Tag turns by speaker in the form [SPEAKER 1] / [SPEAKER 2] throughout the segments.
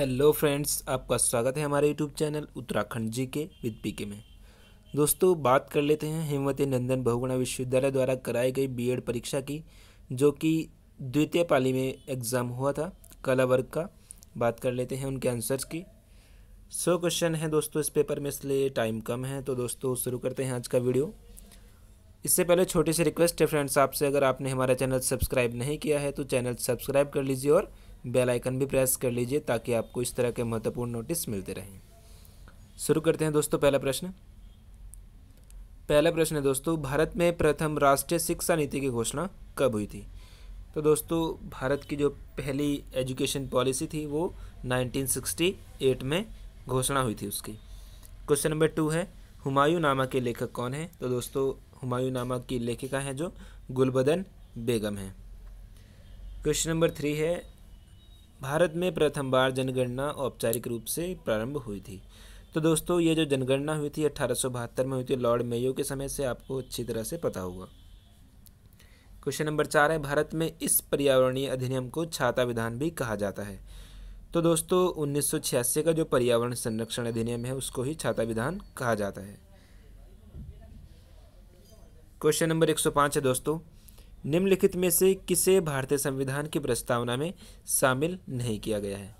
[SPEAKER 1] hello friends आपका स्वागत है हमारे यूट्यूब चैनल उत्तराखंड जी के विद पी के में दोस्तों बात कर लेते हैं हेमवती नंदन बहुगुणा विश्वविद्यालय द्वारा कराई गई बीएड परीक्षा की जो कि द्वितीय पाली में एग्ज़ाम हुआ था कला वर्ग का बात कर लेते हैं उनके आंसर्स की सौ क्वेश्चन है दोस्तों इस पेपर में इसलिए टाइम कम है तो दोस्तों शुरू करते हैं आज का वीडियो इससे पहले छोटी सी रिक्वेस्ट है फ्रेंड्स आपसे अगर आपने हमारा चैनल सब्सक्राइब नहीं किया है तो चैनल सब्सक्राइब कर लीजिए और बेल आइकन भी प्रेस कर लीजिए ताकि आपको इस तरह के महत्वपूर्ण नोटिस मिलते रहें शुरू करते हैं दोस्तों पहला प्रश्न पहला प्रश्न है दोस्तों भारत में प्रथम राष्ट्रीय शिक्षा नीति की घोषणा कब हुई थी तो दोस्तों भारत की जो पहली एजुकेशन पॉलिसी थी वो 1968 में घोषणा हुई थी उसकी क्वेश्चन नंबर टू है हुमायूं नामा के लेखक कौन है तो दोस्तों हुमायूं नामा की लेखिका हैं जो गुलबदन बेगम हैं क्वेश्चन नंबर थ्री है भारत में प्रथम बार जनगणना औपचारिक रूप से प्रारंभ हुई थी तो दोस्तों ये जो जनगणना हुई थी अठारह में हुई थी लॉर्ड मेयो के समय से आपको अच्छी तरह से पता होगा क्वेश्चन नंबर चार है भारत में इस पर्यावरणीय अधिनियम को छाता विधान भी कहा जाता है तो दोस्तों उन्नीस का जो पर्यावरण संरक्षण अधिनियम है उसको ही छाता विधान कहा जाता है क्वेश्चन नंबर 105 है दोस्तों निम्नलिखित में से किसे भारतीय संविधान की प्रस्तावना में शामिल नहीं किया गया है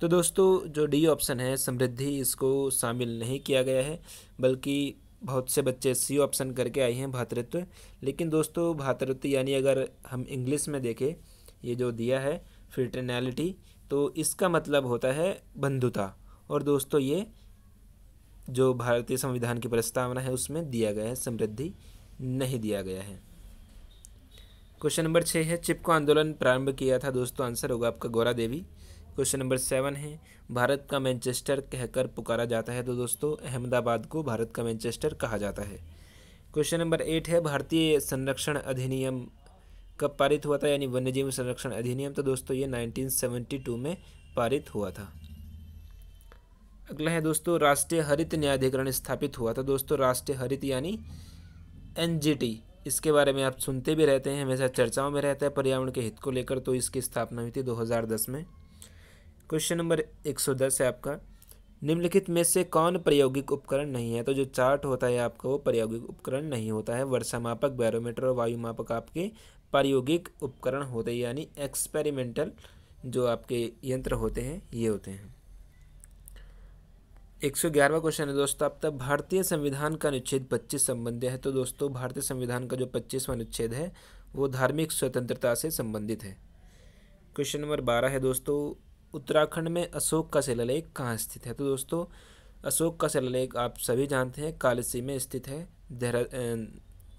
[SPEAKER 1] तो दोस्तों जो डी ऑप्शन है समृद्धि इसको शामिल नहीं किया गया है बल्कि बहुत से बच्चे सी ऑप्शन करके आए हैं भातृत्व लेकिन दोस्तों भातृत्व यानी अगर हम इंग्लिश में देखें ये जो दिया है फिटर्नैलिटी तो इसका मतलब होता है बंधुता और दोस्तों ये जो भारतीय संविधान की प्रस्तावना है उसमें दिया गया है समृद्धि नहीं दिया गया है क्वेश्चन नंबर छः है चिपको आंदोलन प्रारंभ किया था दोस्तों आंसर होगा आपका Gaura Devi question number seven है भारत का मैनचेस्टर कहकर पुकारा जाता है तो दोस्तों अहमदाबाद को भारत का मैनचेस्टर कहा जाता है क्वेश्चन नंबर एट है भारतीय संरक्षण अधिनियम कब पारित हुआ था यानी वन्यजीव संरक्षण अधिनियम तो दोस्तों ये 1972 में पारित हुआ था अगला है दोस्तों राष्ट्रीय हरित न्यायाधिकरण स्थापित हुआ था दोस्तों राष्ट्रीय हरित यानी एन इसके बारे में आप सुनते भी रहते हैं हमेशा चर्चाओं में रहता है पर्यावरण के हित को लेकर तो इसकी स्थापना हुई थी 2010 में क्वेश्चन नंबर 110 है आपका निम्नलिखित में से कौन प्रायोगिक उपकरण नहीं है तो जो चार्ट होता है आपका वो प्रायोगिक उपकरण नहीं होता है वर्षा मापक बैरोमीटर और वायु मापक आपके प्रायोगिक उपकरण होते हैं यानी एक्सपेरिमेंटल जो आपके यंत्र होते हैं ये होते हैं एक सौ ग्यारहवा क्वेश्चन है दोस्तों अब तक भारतीय संविधान का अनुच्छेद पच्चीस संबंधित है तो दोस्तों भारतीय संविधान का जो पच्चीसवा अनुच्छेद है वो धार्मिक स्वतंत्रता से संबंधित है क्वेश्चन नंबर बारह है दोस्तों उत्तराखंड में अशोक का शिलालेख कहाँ स्थित है तो दोस्तों अशोक का शिलालेख आप सभी जानते हैं कालसी में स्थित है देहरा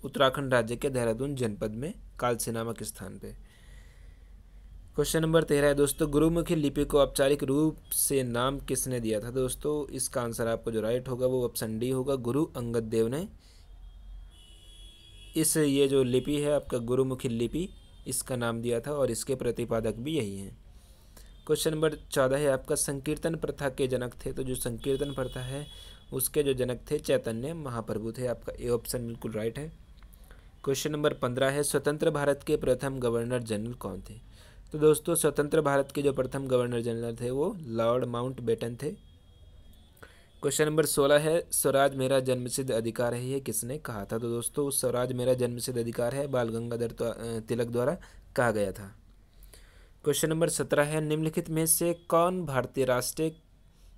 [SPEAKER 1] उत्तराखंड राज्य के देहरादून जनपद में कालसी नामक स्थान पर क्वेश्चन नंबर तेरह है दोस्तों गुरुमुखी लिपि को औपचारिक रूप से नाम किसने दिया था दोस्तों इसका आंसर आपको जो राइट होगा वो ऑप्शन डी होगा गुरु अंगद देव ने इस ये जो लिपि है आपका गुरुमुखी लिपि इसका नाम दिया था और इसके प्रतिपादक भी यही हैं क्वेश्चन नंबर चौदह है आपका संकीर्तन प्रथा के जनक थे तो जो संकीर्तन प्रथा है उसके जो जनक थे चैतन्य महाप्रभु थे आपका ए ऑप्शन बिल्कुल राइट है क्वेश्चन नंबर पंद्रह है स्वतंत्र भारत के प्रथम गवर्नर जनरल कौन थे तो दोस्तों स्वतंत्र भारत के जो प्रथम गवर्नर जनरल थे वो लॉर्ड माउंट बेटन थे क्वेश्चन नंबर सोलह है स्वराज मेरा जन्मसिद्ध अधिकार है ये किसने कहा था तो दोस्तों स्वराज मेरा जन्मसिद्ध अधिकार है बाल गंगाधर तो, तिलक द्वारा कहा गया था क्वेश्चन नंबर सत्रह है निम्नलिखित में से कौन भारतीय राष्ट्रीय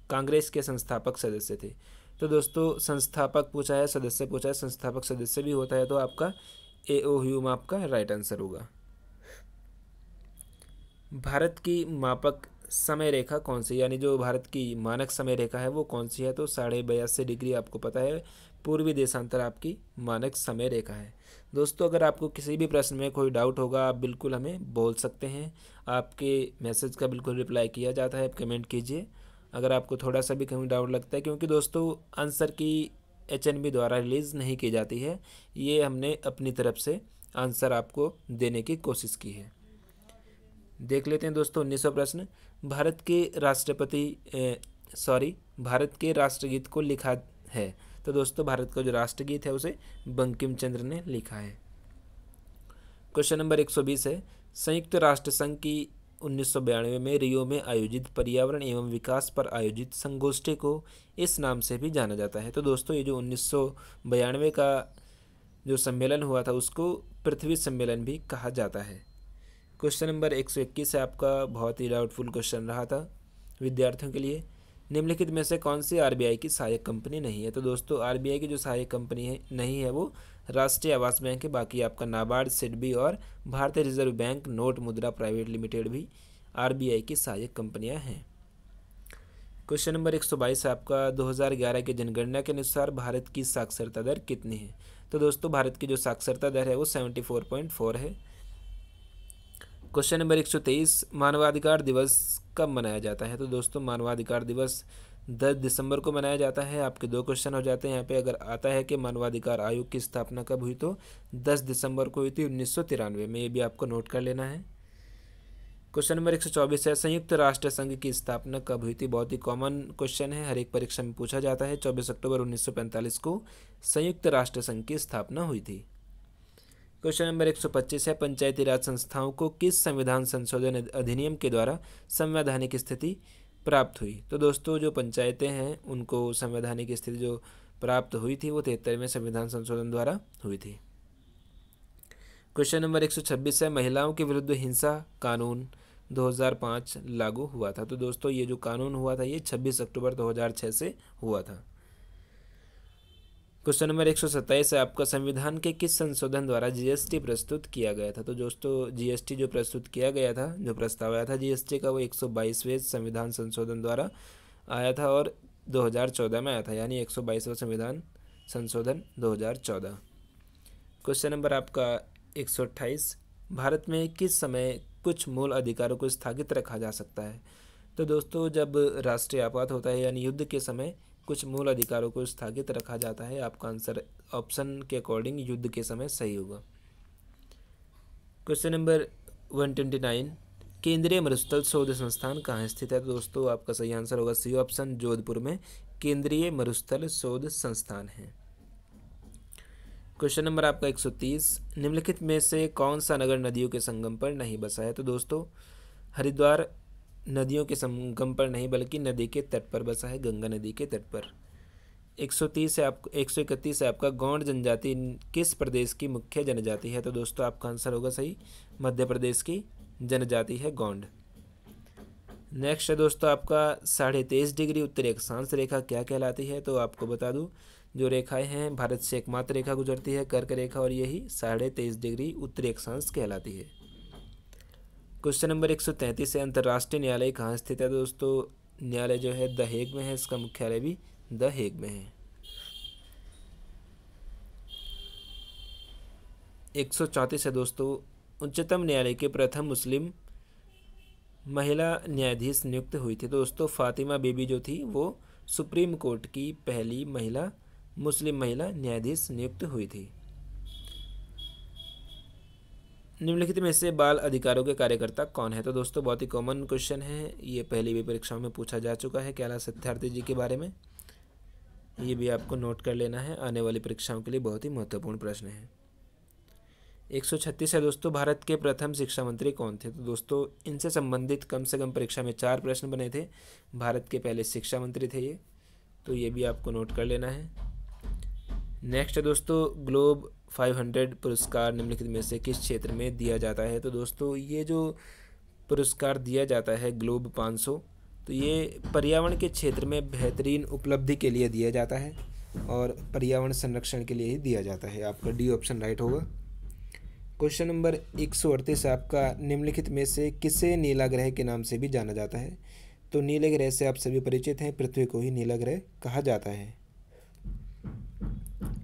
[SPEAKER 1] कांग्रेस के संस्थापक सदस्य थे तो दोस्तों संस्थापक पूछा है सदस्य पूछा है संस्थापक सदस्य भी होता है तो आपका ए ओ ह्यूम आपका राइट आंसर होगा भारत की मापक समय रेखा कौन सी यानी जो भारत की मानक समय रेखा है वो कौन सी है तो साढ़े बयासी डिग्री आपको पता है पूर्वी देशांतर आपकी मानक समय रेखा है दोस्तों अगर आपको किसी भी प्रश्न में कोई डाउट होगा आप बिल्कुल हमें बोल सकते हैं आपके मैसेज का बिल्कुल रिप्लाई किया जाता है आप कमेंट कीजिए अगर आपको थोड़ा सा भी कहीं डाउट लगता है क्योंकि दोस्तों आंसर की एच द्वारा रिलीज़ नहीं की जाती है ये हमने अपनी तरफ से आंसर आपको देने की कोशिश की है देख लेते हैं दोस्तों उन्नीसवा प्रश्न भारत के राष्ट्रपति सॉरी भारत के राष्ट्रगीत को लिखा है तो दोस्तों भारत का जो राष्ट्रगीत है उसे बंकिम चंद्र ने लिखा है क्वेश्चन नंबर बीस है संयुक्त राष्ट्र संघ की उन्नीस में रियो में आयोजित पर्यावरण एवं विकास पर आयोजित संगोष्ठी को इस नाम से भी जाना जाता है तो दोस्तों ये जो उन्नीस का जो सम्मेलन हुआ था उसको पृथ्वी सम्मेलन भी कहा जाता है क्वेश्चन नंबर एक सौ इक्कीस आपका बहुत ही डाउटफुल क्वेश्चन रहा था विद्यार्थियों के लिए निम्नलिखित में से कौन सी आरबीआई की सहायक कंपनी नहीं है तो दोस्तों आरबीआई की जो सहायक कंपनी है नहीं है वो राष्ट्रीय आवास बैंक है बाकी आपका नाबार्ड सिडबी और Bharatiya Reserve Bank Note Mudra Private Limited भी आरबीआई की सहायक कंपनियां हैं क्वेश्चन नंबर 122 आपका 2011 के जनगणना के अनुसार भारत की साक्षरता दर कितनी है तो दोस्तों भारत की जो साक्षरता दर है वो 74.4 है क्वेश्चन नंबर तेईस मानवाधिकार दिवस कब मनाया जाता है तो दोस्तों मानवाधिकार दिवस 10 दिसंबर को मनाया जाता है आपके दो क्वेश्चन हो जाते हैं यहाँ पे अगर आता है कि मानवाधिकार आयोग की स्थापना कब हुई तो 10 दिसंबर को हुई थी उन्नीस में ये भी आपको नोट कर लेना है क्वेश्चन नंबर 124 है संयुक्त राष्ट्र संघ की स्थापना कब हुई थी बहुत ही कॉमन क्वेश्चन है हर एक परीक्षा में पूछा जाता है 24 अक्टूबर 1945 को संयुक्त राष्ट्र संघ की स्थापना हुई थी क्वेश्चन नंबर 125 है पंचायती राज संस्थाओं को किस संविधान संशोधन अधिनियम के द्वारा संवैधानिक स्थिति प्राप्त हुई तो दोस्तों जो पंचायतें हैं उनको संवैधानिक स्थिति जो प्राप्त हुई थी वो तिहत्तरवें संविधान संशोधन द्वारा हुई थी क्वेश्चन नंबर 126 है महिलाओं के विरुद्ध हिंसा कानून 2005 लागू हुआ था तो दोस्तों ये जो कानून हुआ था ये 26 अक्टूबर 2006 से हुआ था क्वेश्चन नंबर एक सौ सत्ताईस है आपका संविधान के किस संशोधन द्वारा जीएसटी प्रस्तुत किया गया था तो दोस्तों जीएसटी जो प्रस्तुत किया गया था जो प्रस्ताव आया था जीएसटी का वो एक सौ बाईसवें संविधान संशोधन द्वारा आया था और 2014 में आया था यानी एक सौ बाईसवा संविधान संशोधन 2014 क्वेश्चन नंबर आपका एक सौ अट्ठाईस भारत में किस समय कुछ मूल अधिकारों को स्थगित रखा जा सकता है तो दोस्तों जब राष्ट्रीय आपात होता है यानी युद्ध के समय कुछ मूल अधिकारों को स्थगित रखा जाता है आपका आंसर ऑप्शन के अकॉर्डिंग युद्ध के समय सही होगा question number one twenty nine केंद्रीय मरुस्थल शोध संस्थान कहाँ स्थित है दोस्तों आपका सही आंसर होगा सी ऑप्शन जोधपुर में केंद्रीय मरुस्थल शोध संस्थान है क्वेश्चन नंबर आपका 130 निम्नलिखित में से कौन सा नगर नदियों के संगम पर नहीं बसा है तो दोस्तों हरिद्वार नदियों के संगम पर नहीं बल्कि नदी के तट पर बसा है गंगा नदी के तट पर 130 से आप इकतीस से आपका गौंड जनजाति किस प्रदेश की मुख्य जनजाति है तो दोस्तों आपका आंसर होगा सही मध्य प्रदेश की जनजाति है गौंड नेक्स्ट है दोस्तों आपका साढ़े तेईस डिग्री उत्तरी अक्षांश रेखा क्या कहलाती है तो आपको बता दूं जो रेखाएं हैं भारत से एकमात्र रेखा गुजरती है कर्क रेखा और यही साढ़े तेईस डिग्री उत्तरी अक्षांश कहलाती है क्वेश्चन नंबर 133 है अंतर्राष्ट्रीय न्यायालय कहाँ स्थित है दोस्तों न्यायालय जो है द हेग में है इसका मुख्यालय भी द हेग में है एक सौ चौंतीस है दोस्तों उच्चतम न्यायालय के प्रथम मुस्लिम महिला न्यायाधीश नियुक्त हुई थी दोस्तों फातिमा बेबी जो थी वो सुप्रीम कोर्ट की पहली महिला मुस्लिम महिला न्यायाधीश नियुक्त हुई थी निम्नलिखित में से बाल अधिकारों के कार्यकर्ता कौन है तो दोस्तों बहुत ही कॉमन क्वेश्चन है ये पहली भी परीक्षाओं में पूछा जा चुका है कैलाश सत्यार्थी जी के बारे में ये भी आपको नोट कर लेना है आने वाली परीक्षाओं के लिए बहुत ही महत्वपूर्ण प्रश्न है छत्तीस है दोस्तों भारत के प्रथम शिक्षा मंत्री कौन थे तो दोस्तों इनसे संबंधित कम से कम परीक्षा में चार प्रश्न बने थे भारत के पहले शिक्षा मंत्री थे ये तो ये भी आपको नोट कर लेना है नेक्स्ट है दोस्तों ग्लोब 500 पुरस्कार निम्नलिखित में से किस क्षेत्र में दिया जाता है तो दोस्तों ये जो पुरस्कार दिया जाता है ग्लोब 500 तो ये पर्यावरण के क्षेत्र में बेहतरीन उपलब्धि के लिए दिया जाता है और पर्यावरण संरक्षण के लिए ही दिया जाता है आपका डी ऑप्शन राइट होगा क्वेश्चन नंबर एक आपका निम्नलिखित में से किसे नीला ग्रह के नाम से भी जाना जाता है तो नीले ग्रह से आप सभी परिचित हैं पृथ्वी को ही नीला ग्रह कहा जाता है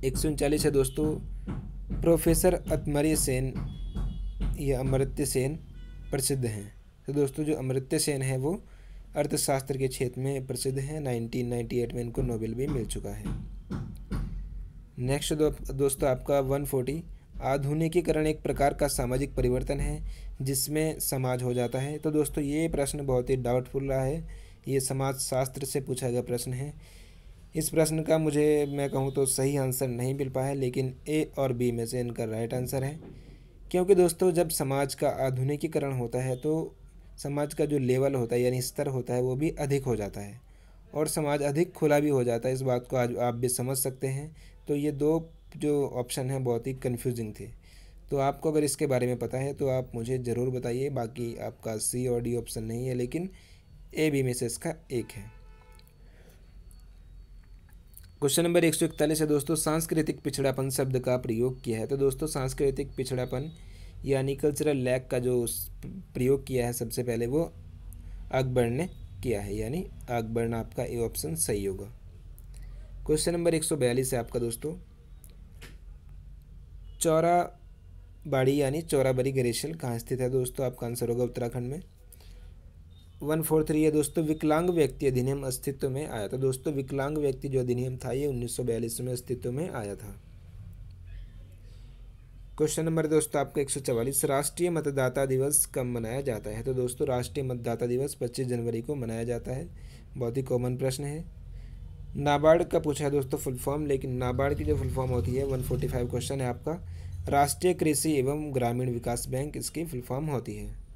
[SPEAKER 1] एक है दोस्तों प्रोफेसर अतमर्य सेन या अमृत्य सेन प्रसिद्ध हैं तो दोस्तों जो अमृत्य सेन है वो अर्थशास्त्र के क्षेत्र में प्रसिद्ध हैं 1998 में इनको नोबेल भी मिल चुका है नेक्स्ट दो, दोस्तों आपका 140 आधुनिकीकरण एक प्रकार का सामाजिक परिवर्तन है जिसमें समाज हो जाता है तो दोस्तों ये प्रश्न बहुत ही डाउटफुल रहा है ये समाज शास्त्र से पूछा गया प्रश्न है इस प्रश्न का मुझे मैं कहूँ तो सही आंसर नहीं मिल पाया लेकिन ए और बी में से इनका राइट आंसर है क्योंकि दोस्तों जब समाज का आधुनिकीकरण होता है तो समाज का जो लेवल होता है यानी स्तर होता है वो भी अधिक हो जाता है और समाज अधिक खुला भी हो जाता है इस बात को आज आप भी समझ सकते हैं तो ये दो जो ऑप्शन हैं बहुत ही कन्फ्यूजिंग थे तो आपको अगर इसके बारे में पता है तो आप मुझे ज़रूर बताइए बाकी आपका सी और डी ऑप्शन नहीं है लेकिन ए बी में से इसका एक है क्वेश्चन नंबर एक सौ इकतालीस है दोस्तों सांस्कृतिक पिछड़ापन शब्द का प्रयोग किया है तो दोस्तों सांस्कृतिक पिछड़ापन यानी कल्चरल लैग का जो प्रयोग किया है सबसे पहले वो अकबर ने किया है यानी अकबर ने आपका ए ऑप्शन सही होगा क्वेश्चन नंबर एक सौ बयालीस है आपका दोस्तों चौरा बाड़ी यानी चौराबरी ग्लेशियर कहाँ स्थित है दोस्तों आपका आंसर होगा उत्तराखंड में वन फोर थ्री है दोस्तों विकलांग व्यक्ति अधिनियम अस्तित्व में आया था दोस्तों विकलांग व्यक्ति जो अधिनियम था ये उन्नीस में अस्तित्व में आया था क्वेश्चन नंबर दोस्तों आपका एक सौ चवालीस राष्ट्रीय मतदाता दिवस कब मनाया जाता है तो दोस्तों राष्ट्रीय मतदाता दिवस पच्चीस जनवरी को मनाया जाता है बहुत ही कॉमन प्रश्न है नाबार्ड का पूछा है दोस्तों फुल फॉर्म लेकिन नाबार्ड की जो फुल फॉर्म होती है वन फोर्टी फाइव क्वेश्चन है आपका राष्ट्रीय कृषि एवं ग्रामीण विकास बैंक इसकी फुल फॉर्म होती है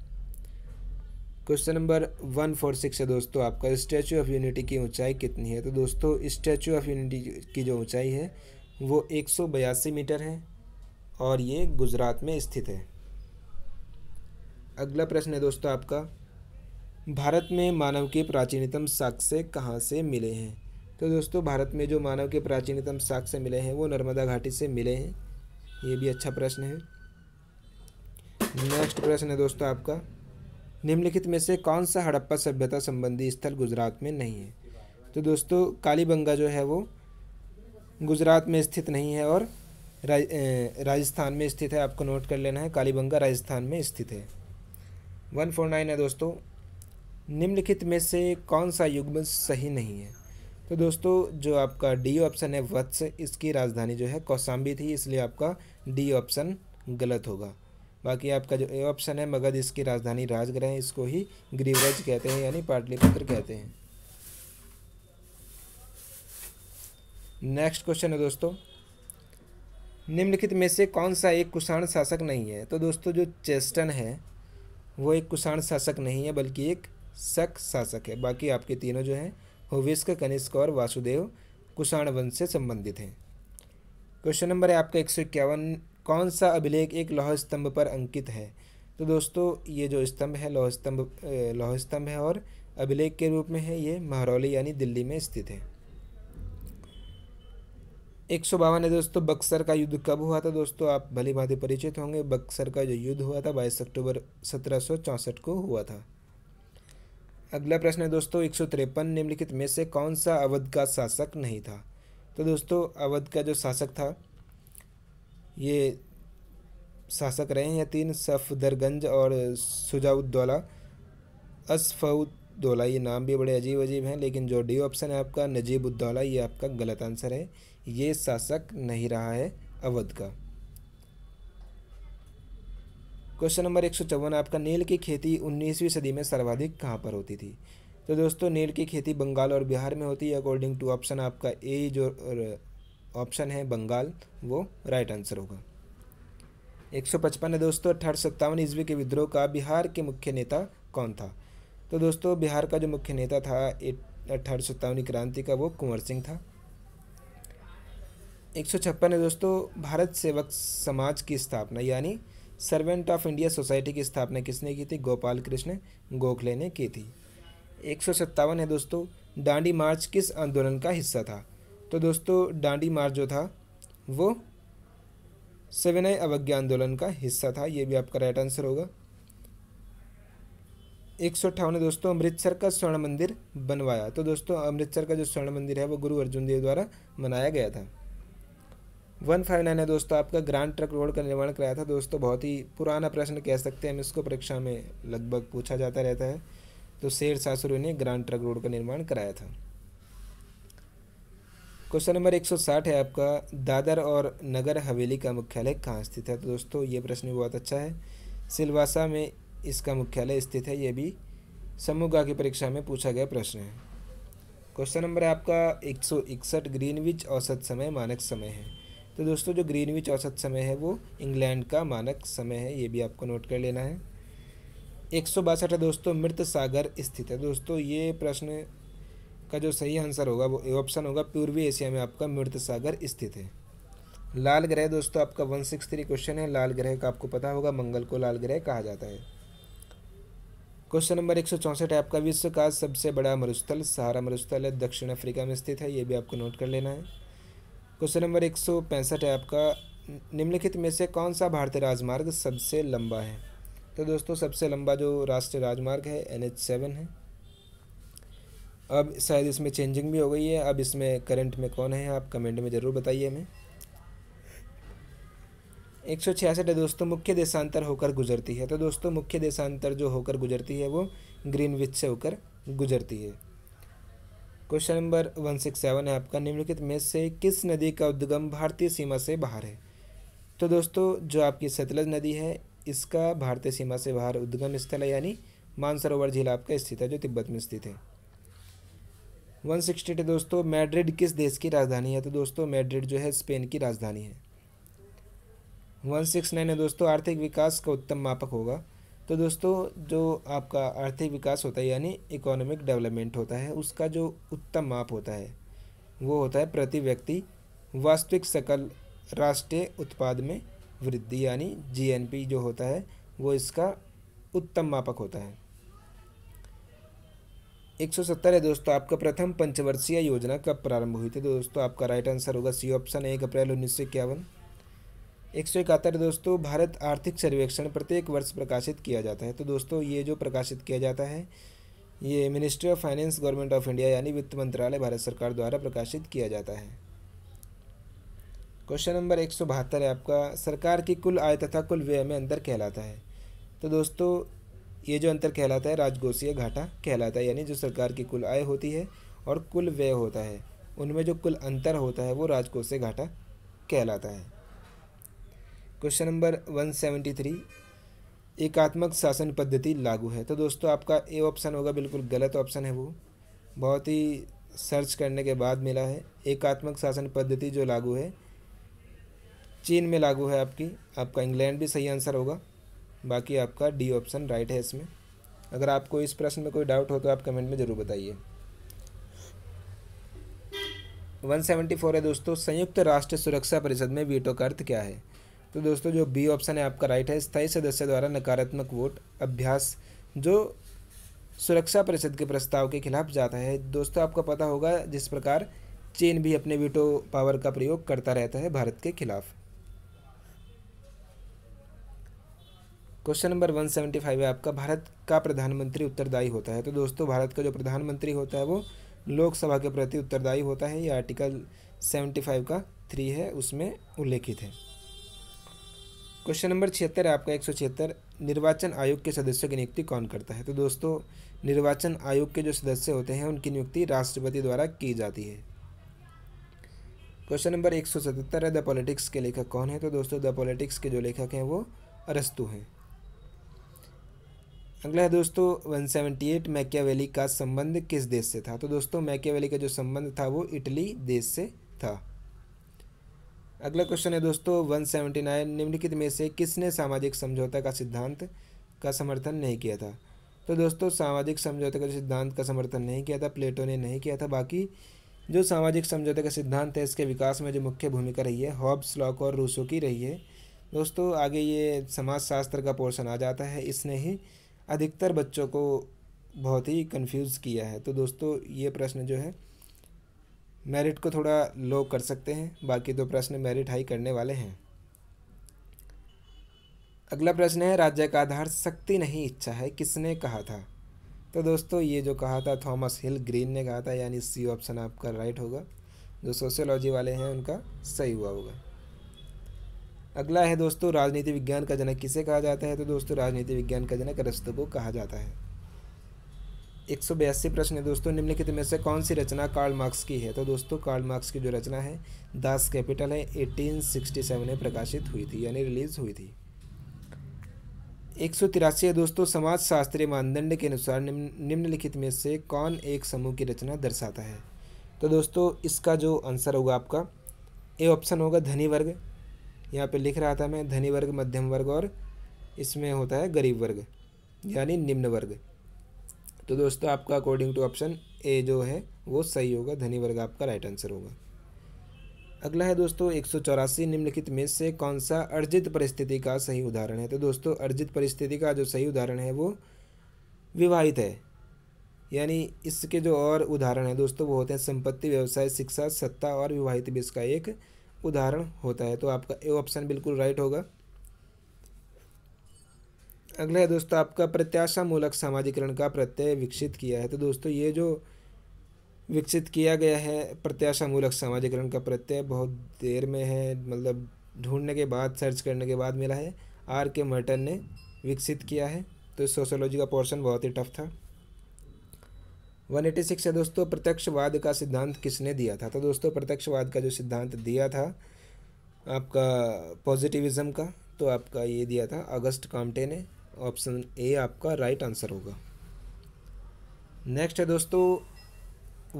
[SPEAKER 1] question number one four six है दोस्तों आपका स्टैचू ऑफ यूनिटी की ऊंचाई कितनी है तो दोस्तों स्टैचू ऑफ यूनिटी की जो ऊंचाई है वो एक सौ बयासी मीटर है और ये गुजरात में स्थित है अगला प्रश्न है दोस्तों आपका भारत में मानव के प्राचीनतम साक्ष्य कहाँ से मिले हैं तो दोस्तों भारत में जो मानव के प्राचीनतम साक्ष्य मिले हैं वो नर्मदा घाटी से मिले हैं ये भी अच्छा प्रश्न है नेक्स्ट प्रश्न है दोस्तों आपका निम्नलिखित में से कौन सा हड़प्पा सभ्यता संबंधी स्थल गुजरात में नहीं है तो दोस्तों कालीबंगा जो है वो गुजरात में स्थित नहीं है और राजस्थान में स्थित है आपको नोट कर लेना है कालीबंगा राजस्थान में स्थित है वन फोर नाइन है दोस्तों निम्नलिखित में से कौन सा युग्म सही नहीं है तो दोस्तों जो आपका डी ऑप्शन है वत्स इसकी राजधानी जो है कौसाम्बी थी इसलिए आपका डी ऑप्शन गलत होगा बाकी आपका जो ए ऑप्शन है मगध इसकी राजधानी राजगृह है इसको ही ग्रीवराज कहते हैं यानी पाटलिपुत्र कहते हैं नेक्स्ट क्वेश्चन है दोस्तों निम्नलिखित में से कौन सा एक कुषाण शासक नहीं है तो दोस्तों जो चेस्टन है वो एक कुषाण शासक नहीं है बल्कि एक शक शासक है बाकी आपके तीनों जो हैं होविस्क कनिष्क और वासुदेव कुषाण वंश से संबंधित हैं क्वेश्चन नंबर है आपका एक सौ इक्यावन कौन सा अभिलेख एक लौह स्तंभ पर अंकित है तो दोस्तों ये जो स्तंभ है लौह स्तंभ लौह स्तंभ है और अभिलेख के रूप में है ये महरौली यानी दिल्ली में स्थित है एक सौ बावन है दोस्तों बक्सर का युद्ध कब हुआ था दोस्तों आप भली भांति परिचित होंगे बक्सर का जो युद्ध हुआ था बाईस अक्टूबर सत्रह को हुआ था अगला प्रश्न है दोस्तों एक सौ तिरपन निम्नलिखित में से कौन सा अवध का शासक नहीं था तो दोस्तों अवध का जो शासक था ये शासक रहे हैं तीन सफदरगंज और सुजाउद्दौला असफउद्दौला ये नाम भी बड़े अजीब अजीब हैं लेकिन जो डी ऑप्शन है आपका नजीबुद्दौला ये आपका गलत आंसर है ये शासक नहीं रहा है अवध का क्वेश्चन नंबर एक सौ चौवन आपका नील की खेती उन्नीसवीं सदी में सर्वाधिक कहाँ पर होती थी तो दोस्तों नील की खेती बंगाल और बिहार में होती है अकॉर्डिंग टू ऑप्शन आपका ए जो ऑप्शन है बंगाल वो राइट आंसर होगा एक सौ पचपन है दोस्तों अठारह सत्तावन ईस्वी के विद्रोह का बिहार के मुख्य नेता कौन था तो दोस्तों बिहार का जो मुख्य नेता था अठारह सत्तावन क्रांति का वो कुंवर सिंह था एक सौ छप्पन है दोस्तों भारत सेवक समाज की स्थापना यानी सर्वेंट ऑफ इंडिया सोसाइटी की स्थापना किसने की थी गोपाल कृष्ण गोखले ने की थी एक सौ सत्तावन है दोस्तों डांडी मार्च किस आंदोलन का हिस्सा था तो दोस्तों डांडी मार्च जो था वो सविनय अवज्ञा आंदोलन का हिस्सा था ये भी आपका राइट आंसर होगा एक सौ अठावन दोस्तों अमृतसर का स्वर्ण मंदिर बनवाया तो दोस्तों अमृतसर का जो स्वर्ण मंदिर है वो गुरु अर्जुन देव द्वारा बनाया गया था वन फाइव नाइन है दोस्तों आपका ग्रांड ट्रक रोड का निर्माण कराया था दोस्तों बहुत ही पुराना प्रश्न कह सकते हैं हम इसको परीक्षा में लगभग पूछा जाता रहता है तो शेर सासुरु ने ग्रांड ट्रक रोड का निर्माण कराया था क्वेश्चन नंबर 160 है आपका दादर और नगर हवेली का मुख्यालय कहाँ स्थित है तो दोस्तों ये प्रश्न भी बहुत अच्छा है सिलवासा में इसका मुख्यालय स्थित है ये भी समूगा की परीक्षा में पूछा गया प्रश्न है क्वेश्चन नंबर है आपका एक सौ इकसठ ग्रीनविच औसत समय मानक समय है तो दोस्तों जो ग्रीनविच औसत समय है वो इंग्लैंड का मानक समय है ये भी आपको नोट कर लेना है एक सौ बासठ है दोस्तों मृत सागर स्थित है दोस्तों ये प्रश्न का जो सही आंसर होगा वो ए ऑप्शन होगा पूर्वी एशिया में आपका मृत सागर स्थित है लाल ग्रह दोस्तों आपका वन सिक्स थ्री क्वेश्चन है लाल ग्रह का आपको पता होगा मंगल को लाल ग्रह कहा जाता है क्वेश्चन नंबर एक सौ चौंसठ है आपका विश्व का सबसे बड़ा मरुस्थल सहारा मरुस्थल है दक्षिण अफ्रीका में स्थित है ये भी आपको नोट कर लेना है क्वेश्चन नंबर एक सौ पैंसठ है आपका निम्नलिखित में से कौन सा भारतीय राजमार्ग सबसे लंबा है तो दोस्तों सबसे लंबा जो राष्ट्रीय राजमार्ग है एन एच सेवन है अब शायद इसमें चेंजिंग भी हो गई है अब इसमें करंट में कौन है आप कमेंट में ज़रूर बताइए हमें एक सौ छियासठ है दोस्तों मुख्य देशांतर होकर गुजरती है तो दोस्तों मुख्य देशांतर जो होकर गुजरती है वो ग्रीनविच से होकर गुजरती है question number one six seven है आपका निम्नलिखित में से किस नदी का उद्गम भारतीय सीमा से बाहर है तो दोस्तों जो आपकी सतलज नदी है इसका भारतीय सीमा से बाहर उद्गम स्थल है यानी मानसरोवर झील आपका स्थित है जो तिब्बत में स्थित है वन सिक्सटी एट दोस्तों मैड्रिड किस देश की राजधानी है तो दोस्तों मैड्रिड जो है स्पेन की राजधानी है वन सिक्स नाइन है दोस्तों आर्थिक विकास का उत्तम मापक होगा तो दोस्तों जो आपका आर्थिक विकास होता है यानी इकोनॉमिक डेवलपमेंट होता है उसका जो उत्तम माप होता है वो होता है प्रति व्यक्ति वास्तविक सकल राष्ट्रीय उत्पाद में वृद्धि यानी जीएनपी जो होता है वो इसका उत्तम मापक होता है 170 है दोस्तों आपका प्रथम पंचवर्षीय योजना कब प्रारंभ हुई थी तो दोस्तों आपका राइट आंसर होगा सी ऑप्शन एक अप्रैल उन्नीस सौ इक्यावन एक सौ इकहत्तर दोस्तों भारत आर्थिक सर्वेक्षण प्रत्येक वर्ष प्रकाशित किया जाता है तो दोस्तों ये जो प्रकाशित किया जाता है ये Ministry of Finance Government of India यानी वित्त मंत्रालय भारत सरकार द्वारा प्रकाशित किया जाता है क्वेश्चन नंबर एक सौ बहत्तर है आपका सरकार की कुल आय तथा कुल व्यय में अंतर कहलाता है तो दोस्तों ये जो अंतर कहलाता है राजकोषीय घाटा कहलाता है यानी जो सरकार की कुल आय होती है और कुल व्यय होता है उनमें जो कुल अंतर होता है वो राजकोषीय घाटा कहलाता है question number one seventy three एकात्मक शासन पद्धति लागू है तो दोस्तों आपका ए ऑप्शन होगा बिल्कुल गलत ऑप्शन है वो बहुत ही सर्च करने के बाद मिला है एकात्मक शासन पद्धति जो लागू है चीन में लागू है आपकी आपका इंग्लैंड भी सही आंसर होगा बाकी आपका डी ऑप्शन राइट है इसमें अगर आपको इस प्रश्न में कोई डाउट हो तो आप कमेंट में ज़रूर बताइए 174 है दोस्तों संयुक्त राष्ट्र सुरक्षा परिषद में वीटो का अर्थ क्या है तो दोस्तों जो बी ऑप्शन है आपका राइट है स्थायी सदस्य द्वारा नकारात्मक वोट अभ्यास जो सुरक्षा परिषद के प्रस्ताव के खिलाफ जाता है दोस्तों आपको पता होगा जिस प्रकार चीन भी अपने वीटो पावर का प्रयोग करता रहता है भारत के खिलाफ क्वेश्चन नंबर 175 है आपका भारत का प्रधानमंत्री उत्तरदायी होता है तो दोस्तों भारत का जो प्रधानमंत्री होता है वो लोकसभा के प्रति उत्तरदायी होता है ये आर्टिकल 75 का थ्री है उसमें उल्लेखित है क्वेश्चन नंबर छिहत्तर है आपका एक सौ छिहत्तर निर्वाचन आयोग के सदस्यों की नियुक्ति कौन करता है तो दोस्तों निर्वाचन आयोग के जो सदस्य होते हैं उनकी नियुक्ति राष्ट्रपति द्वारा की जाती है क्वेश्चन नंबर एक सौ सतहत्तर है द पॉलिटिक्स के लेखक कौन है तो दोस्तों द पॉलिटिक्स के जो लेखक हैं वो अरस्तु हैं अगला है दोस्तों 178 मैकियावेली का संबंध किस देश से था तो दोस्तों मैकियावेली का जो संबंध था वो इटली देश से था अगला क्वेश्चन है दोस्तों 179 निम्नलिखित में से किसने सामाजिक समझौता का सिद्धांत का समर्थन नहीं किया था तो दोस्तों सामाजिक समझौते का जो सिद्धांत का समर्थन नहीं किया था प्लेटो ने नहीं किया था बाकी जो सामाजिक समझौते का सिद्धांत है इसके विकास में जो मुख्य भूमिका रही है हॉब्स लॉक और रूसो की रही है दोस्तों आगे ये समाजशास्त्र का पोर्शन आ जाता है इसने ही अधिकतर बच्चों को बहुत ही कंफ्यूज किया है तो दोस्तों ये प्रश्न जो है मेरिट को थोड़ा लो कर सकते हैं बाकी दो प्रश्न मेरिट हाई करने वाले हैं अगला प्रश्न है राज्य का आधार शक्ति नहीं इच्छा है किसने कहा था तो दोस्तों ये जो कहा था थॉमस हिल ग्रीन ने कहा था यानी सी ऑप्शन आपका राइट होगा जो सोशियोलॉजी वाले हैं उनका सही हुआ होगा अगला है दोस्तों राजनीति विज्ञान का जनक किसे कहा जाता है तो दोस्तों राजनीति विज्ञान का जनक अरस्तु को कहा जाता है एक सौ बयासी प्रश्न है दोस्तों निम्नलिखित में से कौन सी रचना कार्ल मार्क्स की है तो दोस्तों कार्ल मार्क्स की जो रचना है दास कैपिटल है 1867 में प्रकाशित हुई थी यानी रिलीज हुई थी एक सौ तिरासी है दोस्तों समाज शास्त्रीय मानदंड के अनुसार निम्न निम्नलिखित में से कौन एक समूह की रचना दर्शाता है तो दोस्तों इसका जो आंसर होगा आपका ए ऑप्शन होगा धनी वर्ग यहाँ पे लिख रहा था मैं धनी वर्ग मध्यम वर्ग और इसमें होता है गरीब वर्ग यानी निम्न वर्ग तो दोस्तों आपका अकॉर्डिंग टू ऑप्शन ए जो है वो सही होगा धनी वर्ग आपका राइट आंसर होगा अगला है दोस्तों एक निम्नलिखित में से कौन सा अर्जित परिस्थिति का सही उदाहरण है तो दोस्तों अर्जित परिस्थिति का जो सही उदाहरण है वो विवाहित है यानी इसके जो और उदाहरण है दोस्तों वो होते हैं संपत्ति व्यवसाय शिक्षा सत्ता और विवाहित भी इसका एक उदाहरण होता है तो आपका ए ऑप्शन बिल्कुल राइट होगा अगला है दोस्तों आपका प्रत्याशा मूलक सामाजिकरण का प्रत्यय विकसित किया है तो दोस्तों ये जो विकसित किया गया है प्रत्याशा मूलक समाजीकरण का प्रत्यय बहुत देर में है मतलब ढूंढने के बाद सर्च करने के बाद मिला है आर के मर्टन ने विकसित किया है तो सोशोलॉजी का पोर्शन बहुत ही टफ था वन एटी सिक्स है दोस्तों प्रत्यक्षवाद का सिद्धांत किसने दिया था तो दोस्तों प्रत्यक्षवाद का जो सिद्धांत दिया था आपका पॉजिटिविज्म का तो आपका ये दिया था अगस्त कामटे ने ऑप्शन ए आपका राइट आंसर होगा नेक्स्ट है दोस्तों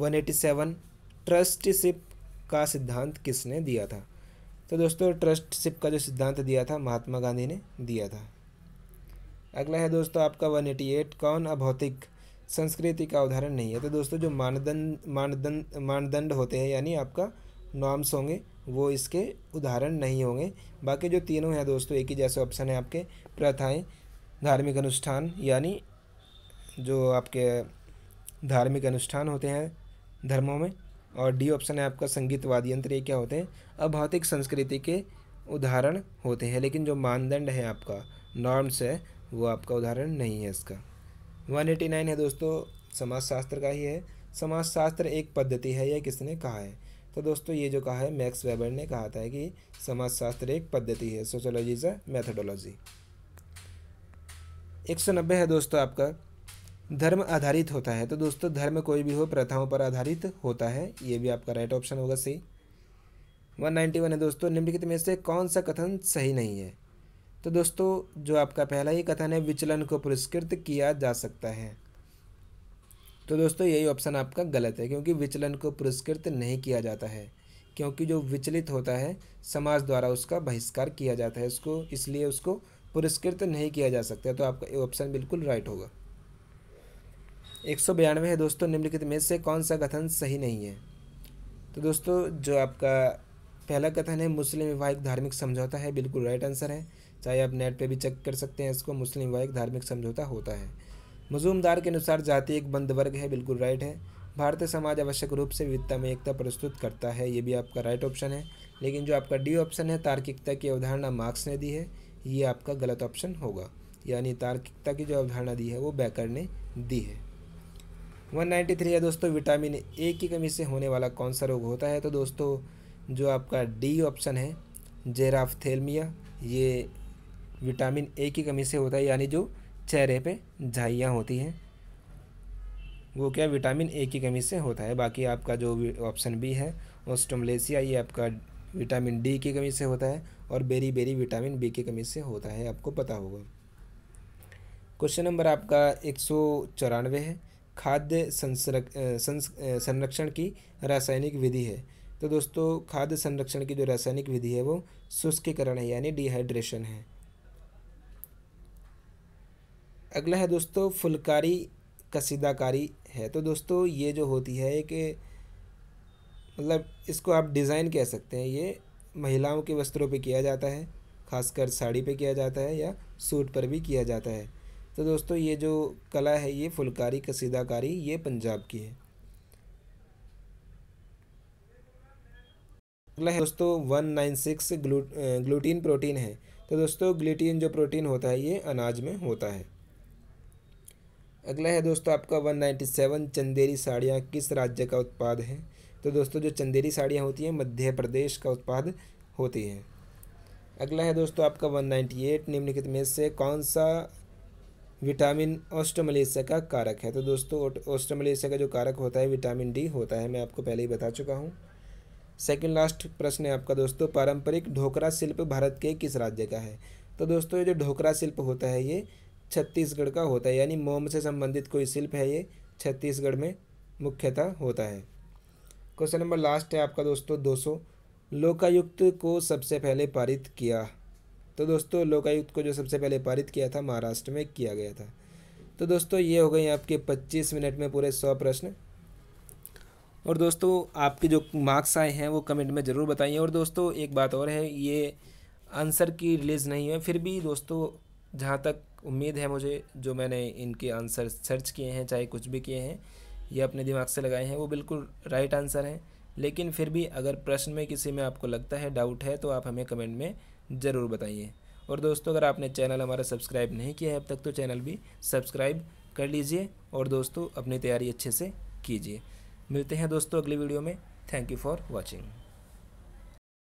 [SPEAKER 1] वन एटी सेवन ट्रस्टशिप का सिद्धांत किसने दिया था तो दोस्तों ट्रस्टशिप का जो सिद्धांत दिया था महात्मा गांधी ने दिया था अगला है दोस्तों आपका वन एटी एट कौन अभौतिक संस्कृति का उदाहरण नहीं है तो दोस्तों जो मानदंड मानदंड मानदंड होते हैं यानी आपका नॉर्म्स होंगे वो इसके उदाहरण नहीं होंगे बाकी जो तीनों हैं दोस्तों एक ही जैसे ऑप्शन है आपके प्रथाएं धार्मिक अनुष्ठान यानी जो आपके धार्मिक अनुष्ठान होते हैं धर्मों में और डी ऑप्शन है आपका संगीत वाद्य यंत्र ये क्या होते हैं अभौतिक संस्कृति के उदाहरण होते हैं लेकिन जो मानदंड है आपका नॉर्म्स है वो आपका उदाहरण नहीं है इसका 189 है दोस्तों समाजशास्त्र का ही है समाजशास्त्र एक पद्धति है यह किसने कहा है तो दोस्तों ये जो कहा है मैक्स वेबर ने कहा था कि समाजशास्त्र एक पद्धति है सोशोलॉजी से मैथडोलॉजी एक सौ नब्बे है दोस्तों आपका धर्म आधारित होता है तो दोस्तों धर्म कोई भी हो प्रथाओं पर आधारित होता है ये भी आपका राइट ऑप्शन होगा सही वन नाइन्टी वन है दोस्तों निम्नलिखित में से कौन सा कथन सही नहीं है तो दोस्तों जो आपका पहला ही कथन है विचलन को पुरस्कृत किया जा सकता है तो दोस्तों यही ऑप्शन आपका गलत है क्योंकि विचलन को पुरस्कृत नहीं किया जाता है क्योंकि जो विचलित होता है समाज द्वारा उसका बहिष्कार किया जाता है उसको इसलिए उसको पुरस्कृत नहीं किया जा सकता तो आपका ये ऑप्शन बिल्कुल राइट होगा एक सौ बयानवे है दोस्तों निम्नलिखित में से कौन सा कथन सही नहीं है तो दोस्तों जो आपका पहला कथन है मुस्लिम विवाहिक धार्मिक समझौता है बिल्कुल राइट आंसर है चाहे आप नेट पे भी चेक कर सकते हैं इसको मुस्लिम एक धार्मिक समझौता होता है मजूमदार के अनुसार जाति एक बंद वर्ग है बिल्कुल राइट है भारतीय समाज आवश्यक रूप से विविधता में एकता प्रस्तुत करता है ये भी आपका राइट ऑप्शन है लेकिन जो आपका डी ऑप्शन है तार्किकता की अवधारणा मार्क्स ने दी है ये आपका गलत ऑप्शन होगा यानी तार्किकता की जो अवधारणा दी है वो बैकर ने दी है 193 है दोस्तों विटामिन ए की कमी से होने वाला कौन सा रोग होता है तो दोस्तों जो आपका डी ऑप्शन है जेराफ्थेलमिया ये विटामिन ए की कमी से होता है यानी जो चेहरे पे झाइयाँ होती हैं वो क्या विटामिन ए की कमी से होता है बाकी आपका जो ऑप्शन बी है ऑस्टोमलेसिया ये आपका विटामिन डी की कमी से होता है और बेरी बेरी विटामिन बी की कमी से होता है आपको पता होगा क्वेश्चन नंबर आपका एक सौ चौरानवे है खाद्य संसरक संरक्षण की रासायनिक विधि है तो दोस्तों खाद्य संरक्षण की जो रासायनिक विधि है वो शुष्कीकरण है यानी डिहाइड्रेशन है अगला है दोस्तों फुलकारी कसीदाकारी है तो दोस्तों ये जो होती है कि मतलब इसको आप डिज़ाइन कह सकते हैं ये महिलाओं के वस्त्रों पे किया जाता है खासकर साड़ी पे किया जाता है या सूट पर भी किया जाता है तो दोस्तों ये जो कला है ये फुलकारी कसीदाकारी ये पंजाब की है अगला है दोस्तों one nine six glu gluten protein है तो दोस्तों ग्लूटीन जो प्रोटीन होता है ये अनाज में होता है अगला है दोस्तों आपका 197 चंदेरी साड़ियाँ किस राज्य का उत्पाद है तो दोस्तों जो चंदेरी साड़ियाँ होती हैं मध्य प्रदेश का उत्पाद होती हैं अगला है दोस्तों आपका 198 निम्नलिखित में से कौन सा विटामिन ऑस्ट्रोमलेशिया का कारक है तो दोस्तों ऑस्ट्रोमलेशिया का जो कारक होता है विटामिन डी होता है मैं आपको पहले ही बता चुका हूँ सेकेंड लास्ट प्रश्न है आपका दोस्तों पारंपरिक ढोकरा शिल्प भारत के किस राज्य का है तो दोस्तों ये जो ढोकरा शिल्प होता है ये छत्तीसगढ़ का होता है यानी मोम से संबंधित कोई शिल्प है ये छत्तीसगढ़ में मुख्यतः होता है क्वेश्चन नंबर लास्ट है आपका दोस्तों दो सौ लोकायुक्त को सबसे पहले पारित किया तो दोस्तों लोकायुक्त को जो सबसे पहले पारित किया था महाराष्ट्र में किया गया था तो दोस्तों ये हो गए आपके पच्चीस मिनट में पूरे सौ प्रश्न और दोस्तों आपके जो मार्क्स आए हैं वो कमेंट में ज़रूर बताइए और दोस्तों एक बात और है ये आंसर की रिलीज़ नहीं है फिर भी दोस्तों जहाँ तक उम्मीद है मुझे जो मैंने इनके आंसर सर्च किए हैं चाहे कुछ भी किए हैं या अपने दिमाग से लगाए हैं वो बिल्कुल राइट आंसर हैं लेकिन फिर भी अगर प्रश्न में किसी में आपको लगता है डाउट है तो आप हमें कमेंट में ज़रूर बताइए और दोस्तों अगर आपने चैनल हमारा सब्सक्राइब नहीं किया है अब तक तो चैनल भी सब्सक्राइब कर लीजिए और दोस्तों अपनी तैयारी अच्छे से कीजिए मिलते हैं दोस्तों अगली वीडियो में थैंक यू फॉर वॉचिंग